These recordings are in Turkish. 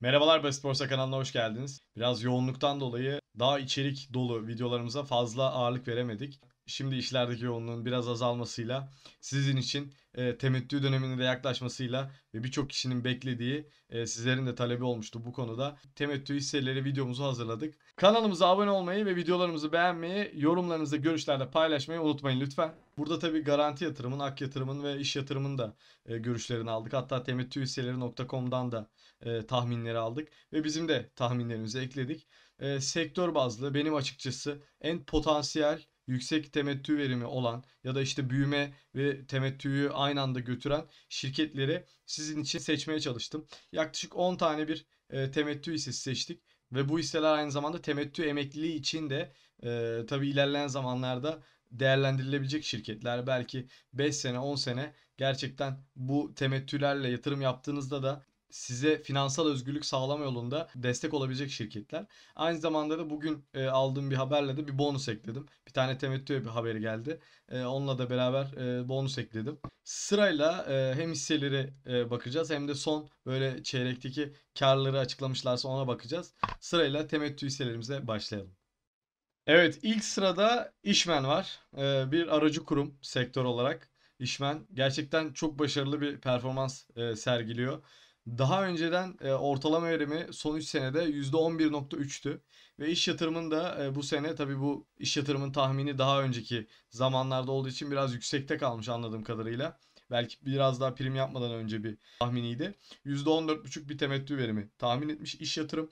Merhabalar Basit Borsa kanalına hoş geldiniz. Biraz yoğunluktan dolayı daha içerik dolu videolarımıza fazla ağırlık veremedik şimdi işlerdeki yoğunluğun biraz azalmasıyla sizin için e, temettü döneminin de yaklaşmasıyla ve birçok kişinin beklediği e, sizlerin de talebi olmuştu bu konuda. Temettü hisseleri videomuzu hazırladık. Kanalımıza abone olmayı ve videolarımızı beğenmeyi, yorumlarınızı görüşlerle paylaşmayı unutmayın lütfen. Burada tabi garanti yatırımın, ak yatırımın ve iş yatırımın da e, görüşlerini aldık. Hatta temettühisseleri.com'dan da e, tahminleri aldık ve bizim de tahminlerimizi ekledik. E, sektör bazlı benim açıkçası en potansiyel yüksek temettü verimi olan ya da işte büyüme ve temettüyü aynı anda götüren şirketleri sizin için seçmeye çalıştım. Yaklaşık 10 tane bir e, temettü hissesi seçtik ve bu hisseler aynı zamanda temettü emekliliği için de e, tabii ilerleyen zamanlarda değerlendirilebilecek şirketler belki 5 sene 10 sene gerçekten bu temettülerle yatırım yaptığınızda da size finansal özgürlük sağlama yolunda destek olabilecek şirketler. Aynı zamanda da bugün e, aldığım bir haberle de bir bonus ekledim. Bir tane temettü bir haberi geldi. E, onunla da beraber e, bonus ekledim. Sırayla e, hem hisseleri e, bakacağız hem de son böyle çeyrekteki karları açıklamışlarsa ona bakacağız. Sırayla temettü hisselerimize başlayalım. Evet ilk sırada İşmen var. E, bir aracı kurum sektör olarak. İşmen gerçekten çok başarılı bir performans e, sergiliyor. Daha önceden e, ortalama verimi son 3 senede %11.3'tü. Ve iş yatırımın da e, bu sene tabi bu iş yatırımın tahmini daha önceki zamanlarda olduğu için biraz yüksekte kalmış anladığım kadarıyla. Belki biraz daha prim yapmadan önce bir tahminiydi. %14.5 bir temettü verimi tahmin etmiş iş yatırım.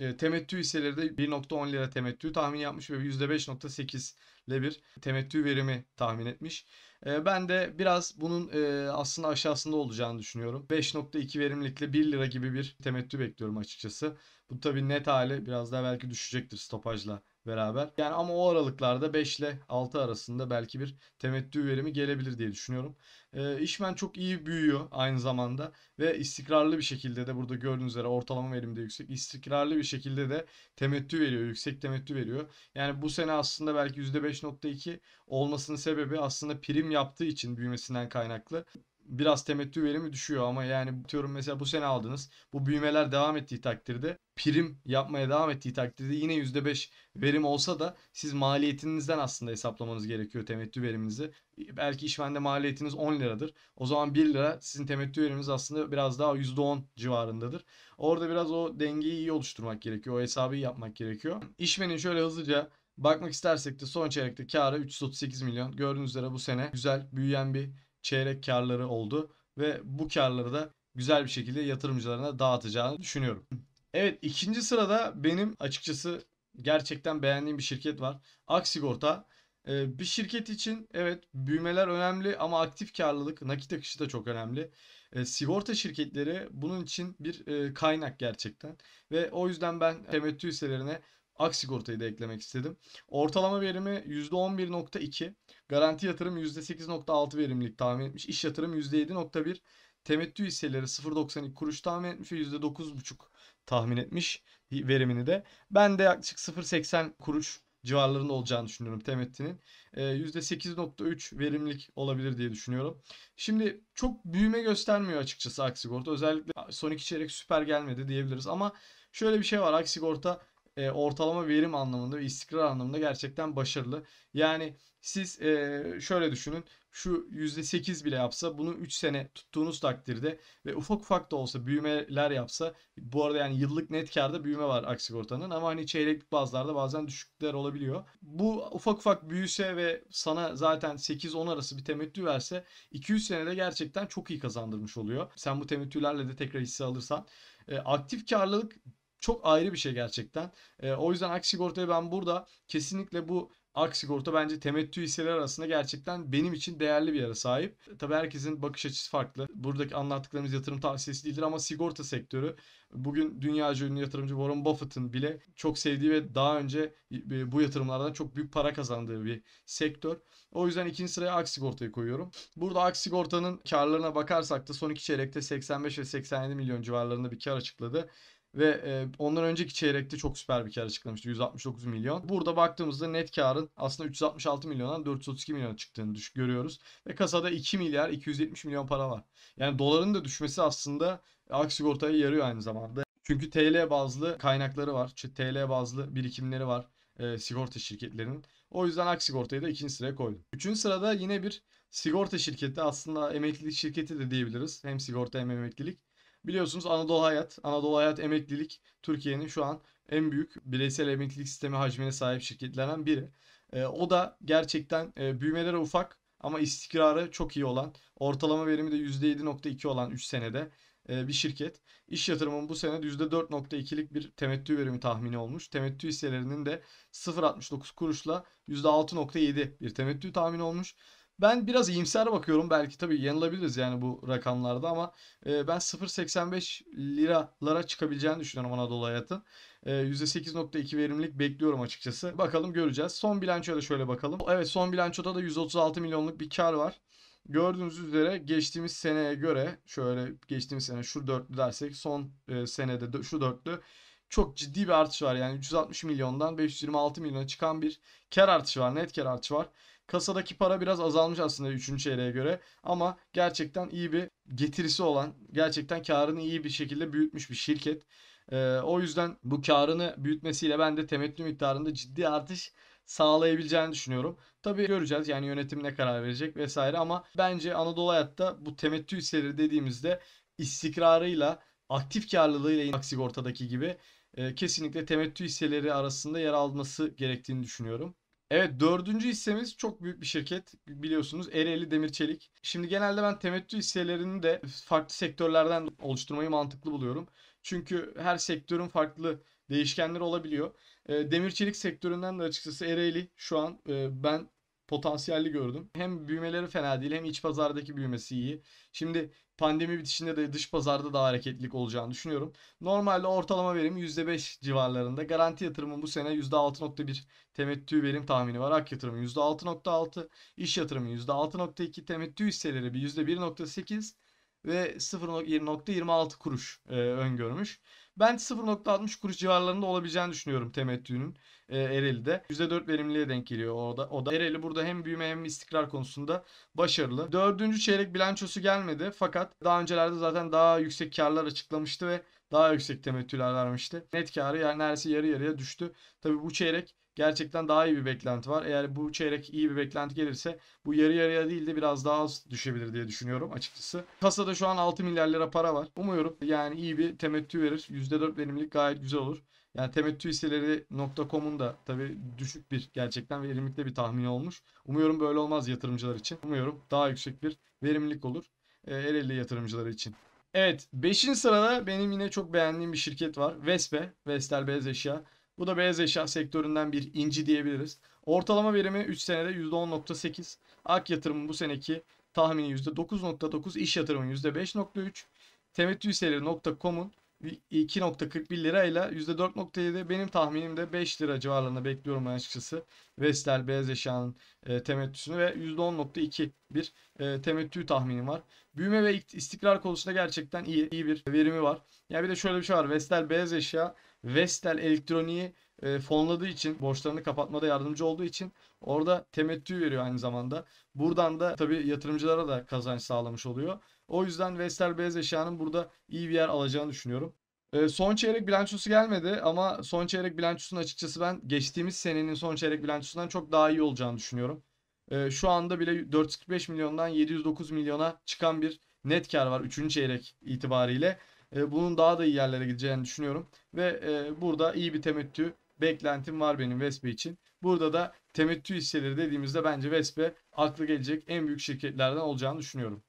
E, temettü hisseleri de 1.10 lira temettü tahmin yapmış ve %5.8 ile bir temettü verimi tahmin etmiş. Ee, ben de biraz bunun e, aslında aşağısında olacağını düşünüyorum. 5.2 verimlilikle 1 lira gibi bir temettü bekliyorum açıkçası. Bu tabi net hali biraz daha belki düşecektir stopajla beraber. Yani ama o aralıklarda 5 ile 6 arasında belki bir temettü verimi gelebilir diye düşünüyorum. E, işmen çok iyi büyüyor aynı zamanda ve istikrarlı bir şekilde de burada gördüğünüz üzere ortalama verimde yüksek. istikrarlı bir şekilde de temettü veriyor. Yüksek temettü veriyor. Yani bu sene aslında belki %5.2 olmasının sebebi aslında prim yaptığı için büyümesinden kaynaklı biraz temettü verimi düşüyor ama yani diyorum mesela bu sene aldınız. Bu büyümeler devam ettiği takdirde prim yapmaya devam ettiği takdirde yine %5 verim olsa da siz maliyetinizden aslında hesaplamanız gerekiyor temettü veriminizi. Belki işvende maliyetiniz 10 liradır. O zaman 1 lira sizin temettü veriminiz aslında biraz daha %10 civarındadır. Orada biraz o dengeyi iyi oluşturmak gerekiyor. O hesabı iyi yapmak gerekiyor. İşvenin şöyle hızlıca bakmak istersek de son çeyrekte karı 338 milyon. Gördüğünüz üzere bu sene güzel büyüyen bir çeyrek karları oldu ve bu karları da güzel bir şekilde yatırımcılarına dağıtacağını düşünüyorum. Evet ikinci sırada benim açıkçası gerçekten beğendiğim bir şirket var. Aksigorta. Ee, bir şirket için evet büyümeler önemli ama aktif karlılık, nakit akışı da çok önemli. Ee, sigorta şirketleri bunun için bir e, kaynak gerçekten. Ve o yüzden ben temettü hisselerine Aksigorta'yı da eklemek istedim. Ortalama verimi %11.2, garanti yatırım %8.6 verimlilik tahmin etmiş, iş yatırım %7.1, temettü hisseleri 0.92 kuruş tahmin etmiş ve %9.5 tahmin etmiş verimini de. Ben de yaklaşık 0.80 kuruş civarlarında olacağını düşünüyorum temettinin. E, ee, %8.3 verimlilik olabilir diye düşünüyorum. Şimdi çok büyüme göstermiyor açıkçası Aksigorta. Özellikle son iki çeyrek süper gelmedi diyebiliriz ama şöyle bir şey var Aksigorta e, ortalama verim anlamında istikrar anlamında gerçekten başarılı. Yani siz e, şöyle düşünün şu %8 bile yapsa bunu 3 sene tuttuğunuz takdirde ve ufak ufak da olsa büyümeler yapsa bu arada yani yıllık net karda büyüme var Aksigorta'nın ama hani çeyreklik bazlarda bazen düşüklükler olabiliyor. Bu ufak ufak büyüse ve sana zaten 8-10 arası bir temettü verse 200 senede gerçekten çok iyi kazandırmış oluyor. Sen bu temettülerle de tekrar hisse alırsan. E, aktif karlılık çok ayrı bir şey gerçekten. E, o yüzden Aksigorta'ya ben burada kesinlikle bu Aksigorta bence temettü hisseleri arasında gerçekten benim için değerli bir yere sahip. Tabii herkesin bakış açısı farklı. Buradaki anlattıklarımız yatırım tavsiyesi değildir ama sigorta sektörü bugün dünya ünlü yatırımcı Warren Buffett'ın bile çok sevdiği ve daha önce e, bu yatırımlardan çok büyük para kazandığı bir sektör. O yüzden ikinci sıraya Aksigorta'yı koyuyorum. Burada Aksigorta'nın karlarına bakarsak da son iki çeyrekte 85 ve 87 milyon civarlarında bir kar açıkladı. Ve e, ondan önceki çeyrekte çok süper bir kar açıklamıştı 169 milyon. Burada baktığımızda net karın aslında 366 milyondan 432 milyon çıktığını görüyoruz. Ve kasada 2 milyar 270 milyon para var. Yani doların da düşmesi aslında aksigortaya yarıyor aynı zamanda. Çünkü TL bazlı kaynakları var. TL bazlı birikimleri var e, sigorta şirketlerinin. O yüzden Aksigorta'yı da ikinci sıraya koydum. Üçüncü sırada yine bir sigorta şirketi aslında emeklilik şirketi de diyebiliriz. Hem sigorta hem emeklilik. Biliyorsunuz Anadolu Hayat, Anadolu Hayat Emeklilik Türkiye'nin şu an en büyük bireysel emeklilik sistemi hacmine sahip şirketlerden biri. E, o da gerçekten e, büyümelere ufak ama istikrarı çok iyi olan, ortalama verimi de %7.2 olan 3 senede e, bir şirket. İş yatırımın bu sene %4.2'lik bir temettü verimi tahmini olmuş. Temettü hisselerinin de 0.69 kuruşla %6.7 bir temettü tahmini olmuş. Ben biraz iyimser bakıyorum. Belki tabii yanılabiliriz yani bu rakamlarda ama e, ben 0.85 liralara çıkabileceğini düşünüyorum Anadolu Hayat'ın. E, %8.2 verimlilik bekliyorum açıkçası. Bakalım göreceğiz. Son bilançoya da şöyle bakalım. Evet son bilançoda da 136 milyonluk bir kar var. Gördüğünüz üzere geçtiğimiz seneye göre şöyle geçtiğimiz sene şu dörtlü dersek son e, senede şu dörtlü çok ciddi bir artış var. Yani 360 milyondan 526 milyona çıkan bir kar artışı var. Net kar artışı var. Kasadaki para biraz azalmış aslında 3. çeyreğe göre ama gerçekten iyi bir getirisi olan, gerçekten karını iyi bir şekilde büyütmüş bir şirket. Ee, o yüzden bu karını büyütmesiyle ben de temettü miktarında ciddi artış sağlayabileceğini düşünüyorum. Tabii göreceğiz yani yönetim ne karar verecek vesaire ama bence Anadolu Hayat'ta bu temettü hisseleri dediğimizde istikrarıyla aktif karlılığıyla yine sigortadaki gibi e, kesinlikle temettü hisseleri arasında yer alması gerektiğini düşünüyorum. Evet dördüncü hissemiz çok büyük bir şirket biliyorsunuz Ereğli Demir Çelik. Şimdi genelde ben temettü hisselerini de farklı sektörlerden oluşturmayı mantıklı buluyorum. Çünkü her sektörün farklı değişkenleri olabiliyor. E, Demir çelik sektöründen de açıkçası Ereğli şu an e, ben potansiyelli gördüm. Hem büyümeleri fena değil hem iç pazardaki büyümesi iyi. Şimdi pandemi bitişinde de dış pazarda daha hareketlilik olacağını düşünüyorum. Normalde ortalama verim %5 civarlarında. Garanti yatırımın bu sene %6.1 temettü verim tahmini var. Ak yatırımı %6.6, iş yatırımı %6.2, temettü hisseleri bir %1.8, ve 0.26 kuruş e, öngörmüş. Ben 0.60 kuruş civarlarında olabileceğini düşünüyorum temettünün e, Ereğli'de. %4 verimliliğe denk geliyor o da. O da. Ereğli burada hem büyüme hem istikrar konusunda başarılı. Dördüncü çeyrek bilançosu gelmedi fakat daha öncelerde zaten daha yüksek karlar açıklamıştı ve daha yüksek temettüler vermişti. Net karı yani neredeyse yarı yarıya düştü. Tabi bu çeyrek gerçekten daha iyi bir beklenti var. Eğer bu çeyrek iyi bir beklenti gelirse bu yarı yarıya değil de biraz daha az düşebilir diye düşünüyorum açıkçası. Kasada şu an 6 milyar lira para var. Umuyorum yani iyi bir temettü verir. %4 verimlilik gayet güzel olur. Yani temettü hisseleri.com'un da tabii düşük bir gerçekten verimlilikte bir tahmini olmuş. Umuyorum böyle olmaz yatırımcılar için. Umuyorum daha yüksek bir verimlilik olur. E, Ereğli yatırımcıları için. Evet 5. sırada benim yine çok beğendiğim bir şirket var. Vespe, Vestel Beyaz Eşya. Bu da beyaz eşya sektöründen bir inci diyebiliriz. Ortalama verimi 3 senede %10.8. Ak yatırımın bu seneki tahmini %9.9, iş yatırımın %5.3. Temettü hisseleri.com'un 2.41 lirayla %4.7 benim tahminimde 5 lira civarlarında bekliyorum açıkçası. Vestel beyaz eşyanın e, temettüsünü ve %10.2 bir e, temettü tahminim var. Büyüme ve istikrar konusunda gerçekten iyi iyi bir verimi var. Ya yani bir de şöyle bir şey var. Vestel beyaz eşya Vestel elektroniği e, fonladığı için, borçlarını kapatmada yardımcı olduğu için orada temettü veriyor aynı zamanda. Buradan da tabii yatırımcılara da kazanç sağlamış oluyor. O yüzden Vestel Beyaz Eşya'nın burada iyi bir yer alacağını düşünüyorum. E, son çeyrek bilançosu gelmedi ama son çeyrek bilançosunun açıkçası ben geçtiğimiz senenin son çeyrek bilançosundan çok daha iyi olacağını düşünüyorum. E, şu anda bile 405 milyondan 709 milyona çıkan bir net kar var 3. çeyrek itibariyle e, bunun daha da iyi yerlere gideceğini düşünüyorum. Ve e, burada iyi bir temettü beklentim var benim Vespe için. Burada da temettü hisseleri dediğimizde bence Vespe aklı gelecek en büyük şirketlerden olacağını düşünüyorum.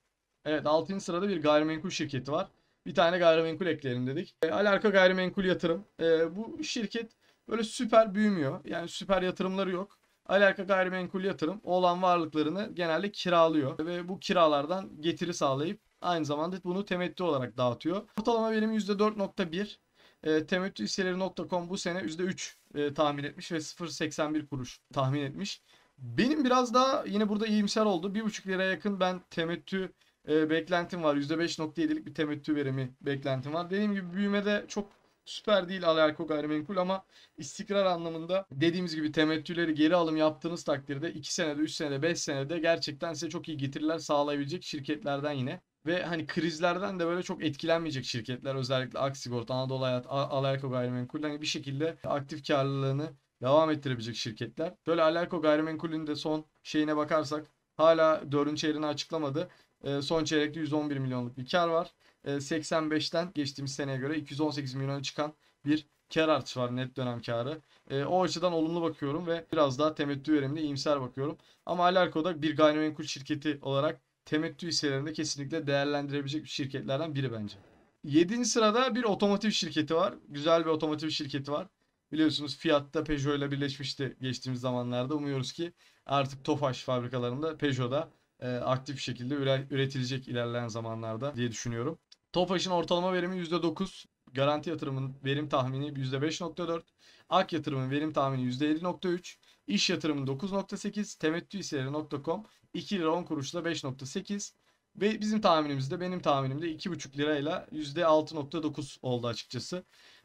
Evet 6. sırada bir gayrimenkul şirketi var. Bir tane gayrimenkul ekleyelim dedik. E, Alarka Gayrimenkul Yatırım. E, bu şirket böyle süper büyümüyor. Yani süper yatırımları yok. Alaka gayrimenkul yatırım olan varlıklarını genelde kiralıyor ve bu kiralardan getiri sağlayıp aynı zamanda bunu temettü olarak dağıtıyor. Ortalama verimi %4.1. E, temettü hisseleri.com bu sene %3 e, tahmin etmiş ve 0.81 kuruş tahmin etmiş. Benim biraz daha yine burada iyimser oldu. 1.5 liraya yakın ben temettü e, beklentim var. %5.7'lik bir temettü verimi beklentim var. Dediğim gibi büyümede çok süper değil Alerko gayrimenkul ama istikrar anlamında dediğimiz gibi temettüleri geri alım yaptığınız takdirde 2 senede, 3 senede, 5 senede gerçekten size çok iyi getiriler sağlayabilecek şirketlerden yine. Ve hani krizlerden de böyle çok etkilenmeyecek şirketler özellikle Aksigorta, Anadolu Hayat, Alerko Gayrimenkul hani bir şekilde aktif karlılığını devam ettirebilecek şirketler. Böyle Alerko Gayrimenkul'ün de son şeyine bakarsak hala 4. çeyreğini açıklamadı. Ee, son çeyrekte 111 milyonluk bir kar var. 85'ten ee, geçtiğimiz seneye göre 218 milyona çıkan bir kar artışı var net dönem karı. E, o açıdan olumlu bakıyorum ve biraz daha temettü verimli iyimser bakıyorum. Ama Alarko'da bir gayrimenkul şirketi olarak temettü hisselerinde kesinlikle değerlendirebilecek bir şirketlerden biri bence. 7. sırada bir otomotiv şirketi var. Güzel bir otomotiv şirketi var. Biliyorsunuz da Peugeot ile birleşmişti geçtiğimiz zamanlarda. Umuyoruz ki artık Tofaş fabrikalarında Peugeot'da e, aktif şekilde üretilecek ilerleyen zamanlarda diye düşünüyorum. Topaşın ortalama verimi %9. Garanti yatırımın verim tahmini %5.4. Ak yatırımın verim tahmini %7.3. İş yatırımın 9.8. Temettü hisseleri.com 2 lira 10 kuruşla 5.8. Ve bizim tahminimizde benim tahminimde 2,5 lirayla %6.9 oldu açıkçası.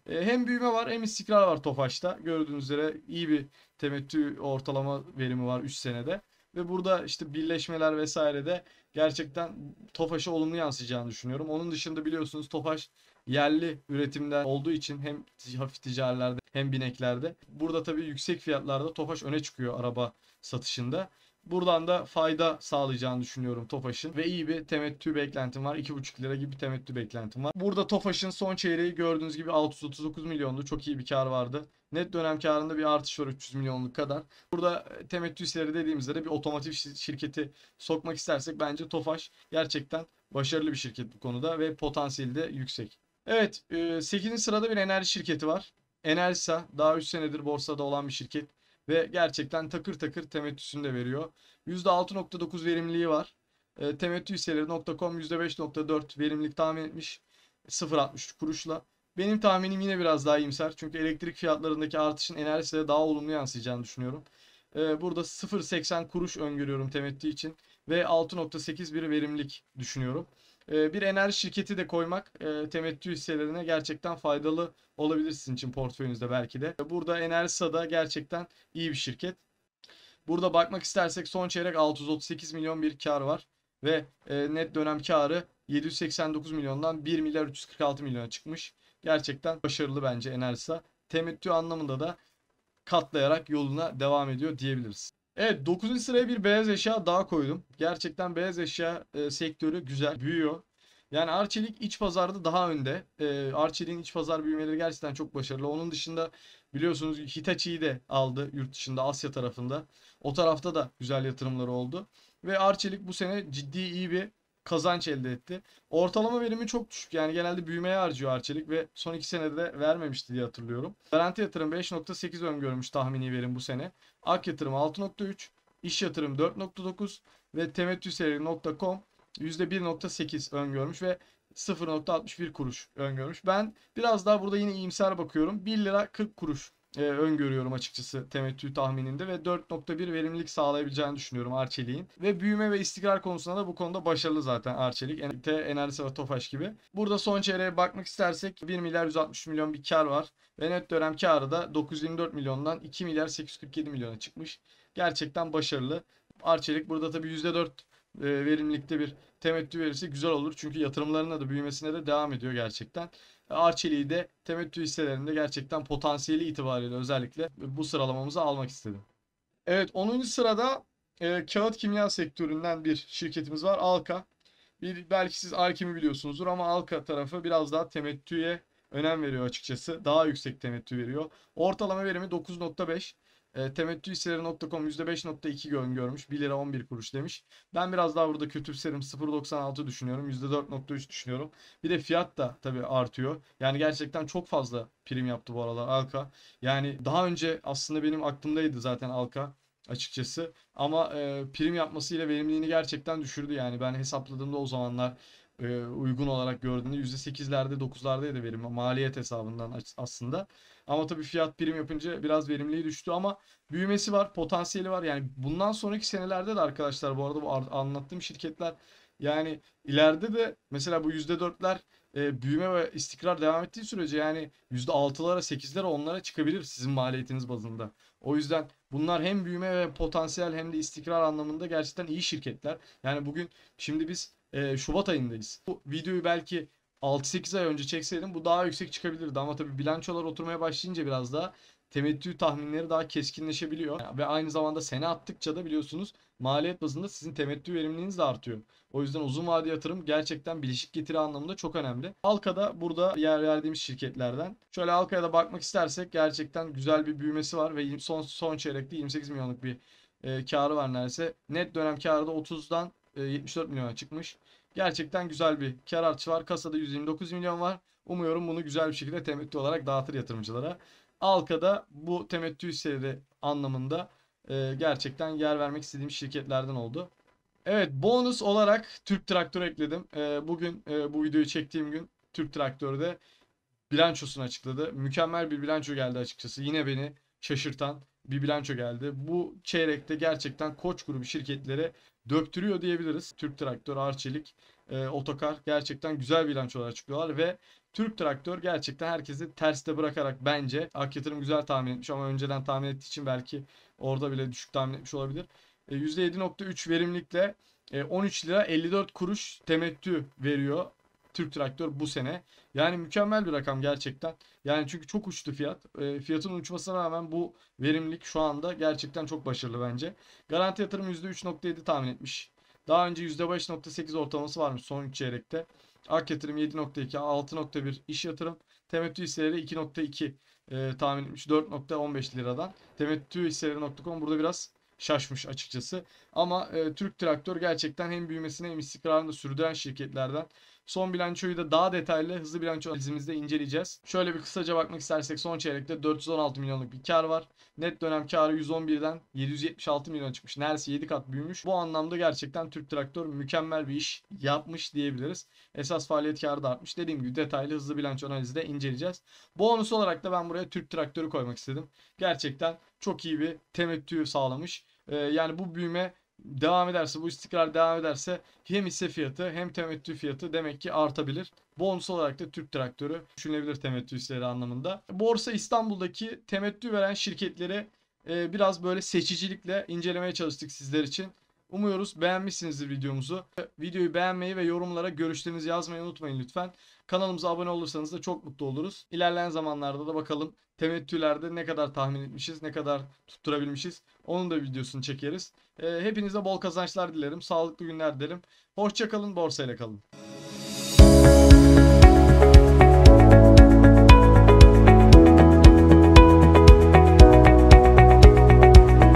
E, hem büyüme var hem istikrar var Tofaş'ta. Gördüğünüz üzere iyi bir temettü ortalama verimi var 3 senede. Ve burada işte birleşmeler vesaire de gerçekten Tofaş'a olumlu yansıyacağını düşünüyorum. Onun dışında biliyorsunuz Tofaş yerli üretimden olduğu için hem hafif ticarilerde hem bineklerde. Burada tabii yüksek fiyatlarda Tofaş öne çıkıyor araba satışında. Buradan da fayda sağlayacağını düşünüyorum Tofaş'ın. Ve iyi bir temettü beklentim var. 2,5 lira gibi bir temettü beklentim var. Burada Tofaş'ın son çeyreği gördüğünüz gibi 639 milyondu. Çok iyi bir kar vardı. Net dönem karında bir artış var 300 milyonluk kadar. Burada e, temettü hisleri dediğimizde de bir otomotiv şirketi sokmak istersek bence Tofaş gerçekten başarılı bir şirket bu konuda ve potansiyeli de yüksek. Evet 8. E, sırada bir enerji şirketi var. Enerjisa daha 3 senedir borsada olan bir şirket. Ve gerçekten takır takır temettüsünü de veriyor. %6.9 verimliliği var. E, temettü hisseleri.com %5.4 verimlilik tahmin etmiş. 0.63 kuruşla. Benim tahminim yine biraz daha iyimser. Çünkü elektrik fiyatlarındaki artışın enerjisine daha olumlu yansıyacağını düşünüyorum. Ee, burada 0.80 kuruş öngörüyorum temettü için. Ve 6.81 bir verimlilik düşünüyorum. Ee, bir enerji şirketi de koymak e, temettü hisselerine gerçekten faydalı olabilir sizin için portföyünüzde belki de. Burada Enerjisa da gerçekten iyi bir şirket. Burada bakmak istersek son çeyrek 638 milyon bir kar var ve e, net dönem karı 789 milyondan 1 milyar 346 milyona çıkmış. Gerçekten başarılı bence Enerjisa. Temettü anlamında da katlayarak yoluna devam ediyor diyebiliriz. Evet 9. sıraya bir beyaz eşya daha koydum. Gerçekten beyaz eşya e, sektörü güzel, büyüyor. Yani Arçelik iç pazarda daha önde. E, Arçelik'in iç pazar büyümeleri gerçekten çok başarılı. Onun dışında biliyorsunuz Hitachi'yi de aldı yurt dışında Asya tarafında. O tarafta da güzel yatırımları oldu. Ve Arçelik bu sene ciddi iyi bir kazanç elde etti. Ortalama verimi çok düşük. Yani genelde büyümeye harcıyor Arçelik ve son 2 senede de vermemişti diye hatırlıyorum. Garanti yatırım 5.8 öngörmüş tahmini verim bu sene. Ak yatırım 6.3, iş yatırım 4.9 ve temettüseri.com %1.8 öngörmüş ve 0.61 kuruş öngörmüş. Ben biraz daha burada yine iyimser bakıyorum. 1 lira 40 kuruş e, öngörüyorum açıkçası temettü tahmininde ve 4.1 verimlilik sağlayabileceğini düşünüyorum Arçelik'in. Ve büyüme ve istikrar konusunda da bu konuda başarılı zaten Arçelik. Enite, Enerjisa ve Tofaş gibi. Burada son çeyreğe bakmak istersek 1 milyar 160 milyon bir kar var. Ve net dönem karı da 924 milyondan 2 milyar 847 milyona çıkmış. Gerçekten başarılı. Arçelik burada tabii %4 e, verimlilikte bir temettü verirse güzel olur. Çünkü yatırımlarına da büyümesine de devam ediyor gerçekten. Arçeli'yi de temettü hisselerinde gerçekten potansiyeli itibariyle özellikle bu sıralamamızı almak istedim. Evet 10. sırada e, kağıt kimya sektöründen bir şirketimiz var Alka. Bir, belki siz Arkim'i biliyorsunuzdur ama Alka tarafı biraz daha temettüye önem veriyor açıkçası. Daha yüksek temettü veriyor. Ortalama verimi 9.5. E, ee, temettühisseleri.com %5.2 görmüş 1 lira 11 kuruş demiş. Ben biraz daha burada kötümserim. 0.96 düşünüyorum. %4.3 düşünüyorum. Bir de fiyat da tabii artıyor. Yani gerçekten çok fazla prim yaptı bu aralar Alka. Yani daha önce aslında benim aklımdaydı zaten Alka açıkçası. Ama e, prim yapmasıyla verimliliğini gerçekten düşürdü yani. Ben hesapladığımda o zamanlar e, uygun olarak gördüğünde %8'lerde 9'lardaydı verim maliyet hesabından aslında. Ama tabii fiyat prim yapınca biraz verimliliği düştü ama büyümesi var, potansiyeli var. Yani bundan sonraki senelerde de arkadaşlar bu arada bu anlattığım şirketler yani ileride de mesela bu %4'ler e, büyüme ve istikrar devam ettiği sürece yani %6'lara 8'lere onlara çıkabilir sizin maliyetiniz bazında. O yüzden bunlar hem büyüme ve potansiyel hem de istikrar anlamında gerçekten iyi şirketler. Yani bugün şimdi biz e, Şubat ayındayız. Bu videoyu belki 6-8 ay önce çekseydim bu daha yüksek çıkabilirdi ama tabii bilançolar oturmaya başlayınca biraz daha temettü tahminleri daha keskinleşebiliyor. Ve aynı zamanda sene attıkça da biliyorsunuz maliyet bazında sizin temettü verimliliğiniz de artıyor. O yüzden uzun vade yatırım gerçekten bilişik getiri anlamında çok önemli. Halka'da burada yer verdiğimiz şirketlerden. Şöyle Halka'ya da bakmak istersek gerçekten güzel bir büyümesi var ve son son çeyrekte 28 milyonluk bir e, karı var neredeyse. Net dönem karı da 30'dan 74 e, milyona çıkmış. Gerçekten güzel bir kar artışı var. Kasada 129 milyon var. Umuyorum bunu güzel bir şekilde temettü olarak dağıtır yatırımcılara. Alka'da bu temettü hisseleri anlamında e, gerçekten yer vermek istediğim şirketlerden oldu. Evet bonus olarak Türk Traktör ekledim. E, bugün e, bu videoyu çektiğim gün Türk Traktör'de bilançosunu açıkladı. Mükemmel bir bilanço geldi açıkçası. Yine beni şaşırtan bir bilanço geldi. Bu çeyrekte gerçekten koç grubu şirketlere Döptürüyor diyebiliriz. Türk Traktör, Arçelik, e, Otokar gerçekten güzel bilançolar çıkıyorlar ve Türk Traktör gerçekten herkesi terste bırakarak bence Ak Yatırım güzel tahmin etmiş ama önceden tahmin ettiği için belki orada bile düşük tahmin etmiş olabilir. E, %7.3 verimlilikle 13 e, lira 54 kuruş temettü veriyor Türk Traktör bu sene. Yani mükemmel bir rakam gerçekten. Yani çünkü çok uçtu fiyat. E, fiyatın uçmasına rağmen bu verimlilik şu anda gerçekten çok başarılı bence. Garanti yatırım %3.7 tahmin etmiş. Daha önce %5.8 ortalaması varmış son 3 çeyrekte. Ak yatırım 7.2, 6.1 iş yatırım. Temettü hisseleri 2.2 e, tahmin etmiş 4.15 liradan. Temettü hisseleri.com burada biraz şaşmış açıkçası. Ama e, Türk Traktör gerçekten hem büyümesine hem istikrarını sürdüren şirketlerden. Son bilançoyu da daha detaylı hızlı bilanço analizimizde inceleyeceğiz. Şöyle bir kısaca bakmak istersek son çeyrekte 416 milyonluk bir kar var. Net dönem karı 111'den 776 milyon çıkmış. Neredeyse 7 kat büyümüş. Bu anlamda gerçekten Türk Traktör mükemmel bir iş yapmış diyebiliriz. Esas faaliyet karı da artmış. Dediğim gibi detaylı hızlı bilanço analizde inceleyeceğiz. Bonus olarak da ben buraya Türk Traktörü koymak istedim. Gerçekten çok iyi bir temettü sağlamış. Ee, yani bu büyüme devam ederse bu istikrar devam ederse hem hisse fiyatı hem temettü fiyatı demek ki artabilir. Bonus olarak da Türk traktörü düşünebilir temettü hisleri anlamında. Borsa İstanbul'daki temettü veren şirketlere e, biraz böyle seçicilikle incelemeye çalıştık sizler için. Umuyoruz beğenmişsinizdir videomuzu. Videoyu beğenmeyi ve yorumlara görüşlerinizi yazmayı unutmayın lütfen. Kanalımıza abone olursanız da çok mutlu oluruz. İlerleyen zamanlarda da bakalım temettülerde ne kadar tahmin etmişiz, ne kadar tutturabilmişiz. Onun da videosunu çekeriz. Ee, hepinize bol kazançlar dilerim. Sağlıklı günler dilerim. Hoşçakalın, borsayla kalın.